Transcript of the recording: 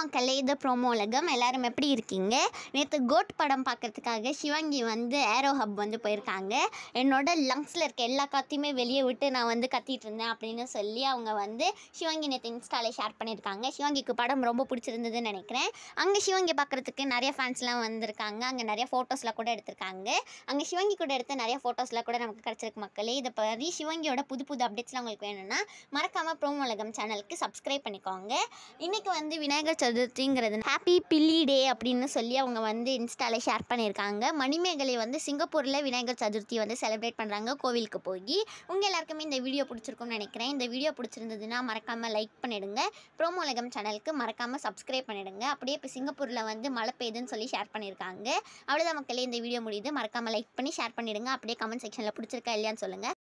மக்களே ப்ரோமோ ப்ரோமோலகம் எல்லாரும் எப்படி இருக்கீங்க நேற்று கோட் படம் பார்க்கறதுக்காக சிவாங்கி வந்து ஏரோ ஹப் வந்து போயிருக்காங்க என்னோட லங்ஸில் இருக்க எல்லா காத்தையுமே வெளியே விட்டு நான் வந்து கத்திட்டு இருந்தேன் அப்படின்னு சொல்லி அவங்க வந்து சிவாங்கி நேற்று இன்ஸ்டாலே ஷேர் பண்ணியிருக்காங்க சிவாங்கிக்கு படம் ரொம்ப பிடிச்சிருந்ததுன்னு நினைக்கிறேன் அங்கே சிவாங்கி பார்க்குறதுக்கு நிறைய ஃபேன்ஸ்லாம் வந்திருக்காங்க அங்கே நிறைய ஃபோட்டோஸ்லாம் கூட எடுத்திருக்காங்க அங்கே சிவாங்கி கூட எடுத்த நிறைய ஃபோட்டோஸ்லாம் கூட நமக்கு கிடச்சிருக்கு மக்களே இதை பற்றி சிவங்கியோட புது புது அப்டேட்ஸ்லாம் உங்களுக்கு வேணும்னா மறக்காமல் உலகம் சேனலுக்கு சப்ஸ்கிரைப் பண்ணிக்கோங்க இன்றைக்கி வந்து விநாயகர் சதுர்த்திங்கிறது ஹாப்பி பில்லி டே அப்படின்னு சொல்லி அவங்க வந்து இன்ஸ்டாவில் ஷேர் பண்ணியிருக்காங்க மணிமேகலை வந்து சிங்கப்பூரில் விநாயகர் சதுர்த்தி வந்து செலிப்ரேட் பண்ணுறாங்க கோவிலுக்கு போய் உங்கள் எல்லாருக்குமே இந்த வீடியோ பிடிச்சிருக்கும்னு நினைக்கிறேன் இந்த வீடியோ பிடிச்சிருந்ததுன்னா மறக்காமல் லைக் பண்ணிவிடுங்க ப்ரோமோ உலகம் சேனலுக்கு மறக்காமல் சப்ஸ்கிரைப் பண்ணிவிடுங்க அப்படியே இப்போ சிங்கப்பூரில் வந்து மழை பெய்யுதுன்னு சொல்லி ஷேர் பண்ணியிருக்காங்க அவ்வளோதான் மக்களே இந்த வீடியோ முடியுது மறக்காமல் லைக் பண்ணி ஷேர் பண்ணிவிடுங்க அப்படியே கமெண்ட் செக்ஷனில் பிடிச்சிருக்கா இல்லையான்னு சொல்லுங்கள்